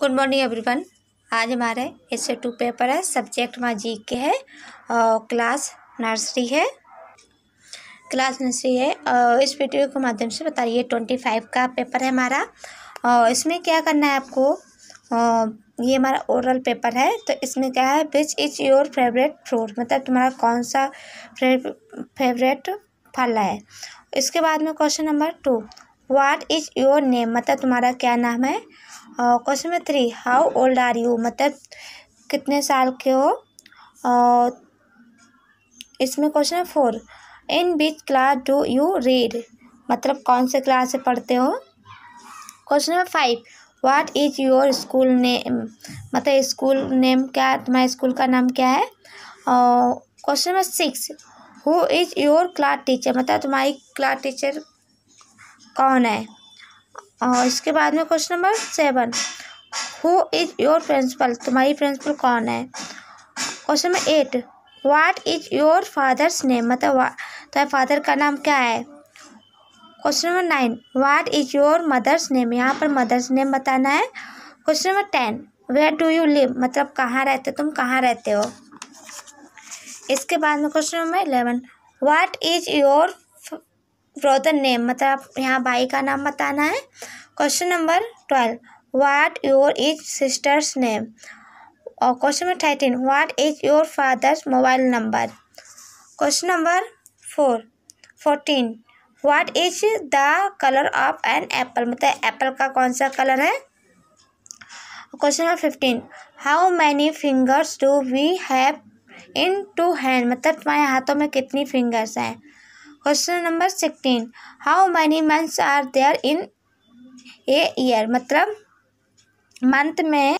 good morning everyone आज हमारे S two paper है सब्जेक्ट हमारा जी के है और क्लास नर्सरी है क्लास नर्सरी है और इस वीडियो के माध्यम से बता रही है ट्वेंटी फाइव का पेपर है हमारा और इसमें क्या करना है आपको ये हमारा ओरल पेपर है तो इसमें क्या है which is your favourite fruit मतलब तुम्हारा कौन सा फेवरेट फल है इसके बाद में question number two what is your name मतलब तुम्हारा क्या नाम है और question number three how old are you मतलब कितने साल के हो और uh, इसमें question number four in which class do you read मतलब कौन से क्लास से पढ़ते हो question number five what is your school name मतलब स्कूल नेम क्या तुम्हारे स्कूल का नाम क्या है और question number six who is your class teacher मतलब तुम्हारी क्लास टीचर कौन है और इसके बाद में question number seven who is your principal तुम्हारी प्रिंसिपल कौन है question number eight what is your father's name मतलब तुम्हारे फादर का नाम क्या है question number nine what is your mother's name यहाँ पर मदर्स नेम बताना है question number ten where do you live मतलब कहाँ रहते तुम कहाँ रहते हो इसके बाद में question number eleven what is your brother name मतलब यहाँ भाई का नाम बताना है question number twelve what your is sister's name और question number thirteen what is your father's mobile number question number four fourteen what is the colour of an apple मतलब apple का कौन सा कलर है question number fifteen how many fingers do we have in two hand मतलब तुम्हारे हाथों में कितनी फिंगर्स हैं question number sixteen how many months are there in a year मतलब मंथ में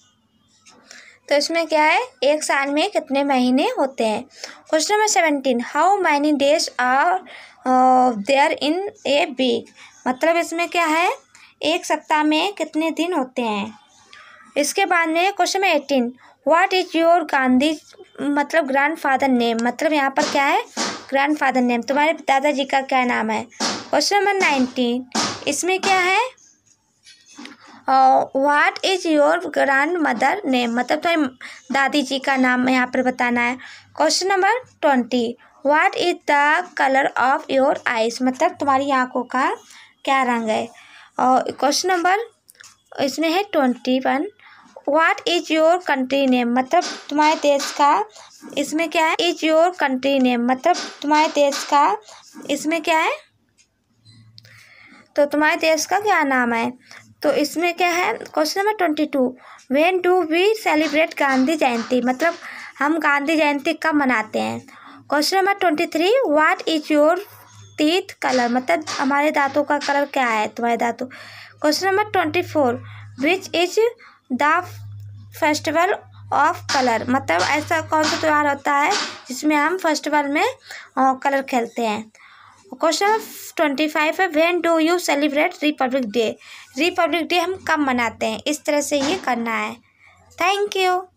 तो इसमें क्या है एक साल में कितने महीने होते हैं question number seventeen how many days are there in a week मतलब इसमें क्या है एक सप्ताह में कितने दिन होते हैं इसके बाद में question number eighteen what is your Gandhi मतलब ग्रैंडफादर फादर नेम मतलब यहाँ पर क्या है ग्रैंडफादर नेम तुम्हारे दादाजी का क्या नाम है क्वेश्चन नंबर नाइनटीन इसमें क्या है what is your grandmother name मतलब तुम्हारी दादी जी का नाम यहाँ पर बताना है question number twenty what is the colour of your eyes मतलब तुम्हारी आँखों का क्या रंग है और क्वेश्चन नंबर इसमें है twenty one what is your country name मतलब तुम्हारे देश का इसमें क्या है इज योर कंट्री नेम मतलब तुम्हारे देश का इसमें क्या है तो तुम्हारे देश का क्या नाम है तो इसमें क्या है question number twenty two when do we celebrate Gandhi Jayanti मतलब हम गांधी जयंती कब मनाते हैं question number twenty three what is your teeth colour मतलब हमारे दांतों का कलर क्या है तुम्हारे दांतों question number twenty four which is the festival of colour मतलब ऐसा कौन सा त्यौहार होता है जिसमें हम फेस्टिवल में कलर खेलते हैं क्वेश्चन ट्वेंटी फाइव है when do you celebrate Republic Day Republic Day हम कब मनाते हैं इस तरह से ये करना है थैंक यू